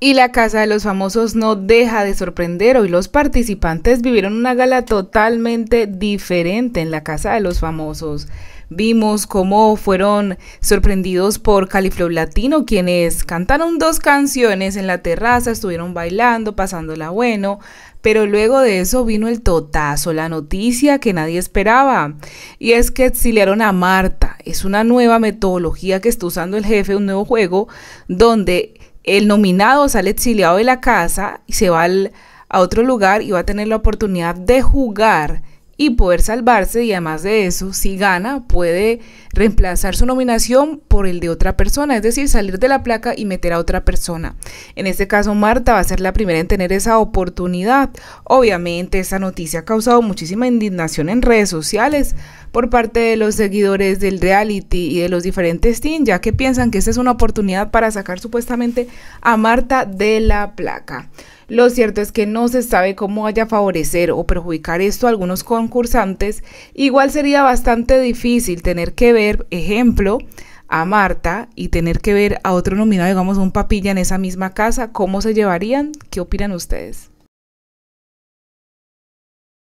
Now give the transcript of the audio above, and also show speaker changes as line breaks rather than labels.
Y la Casa de los Famosos no deja de sorprender. Hoy los participantes vivieron una gala totalmente diferente en la Casa de los Famosos. Vimos cómo fueron sorprendidos por Califlow Latino, quienes cantaron dos canciones en la terraza, estuvieron bailando, pasándola bueno, pero luego de eso vino el totazo, la noticia que nadie esperaba. Y es que exiliaron a Marta. Es una nueva metodología que está usando el jefe, un nuevo juego, donde el nominado sale exiliado de la casa y se va a otro lugar y va a tener la oportunidad de jugar y poder salvarse y además de eso, si gana, puede reemplazar su nominación por el de otra persona, es decir, salir de la placa y meter a otra persona. En este caso, Marta va a ser la primera en tener esa oportunidad. Obviamente, esta noticia ha causado muchísima indignación en redes sociales por parte de los seguidores del reality y de los diferentes teams, ya que piensan que esta es una oportunidad para sacar supuestamente a Marta de la placa. Lo cierto es que no se sabe cómo vaya a favorecer o perjudicar esto a algunos concursantes. Igual sería bastante difícil tener que ver, ejemplo, a Marta y tener que ver a otro nominado, digamos, un papilla en esa misma casa. ¿Cómo se llevarían? ¿Qué opinan ustedes?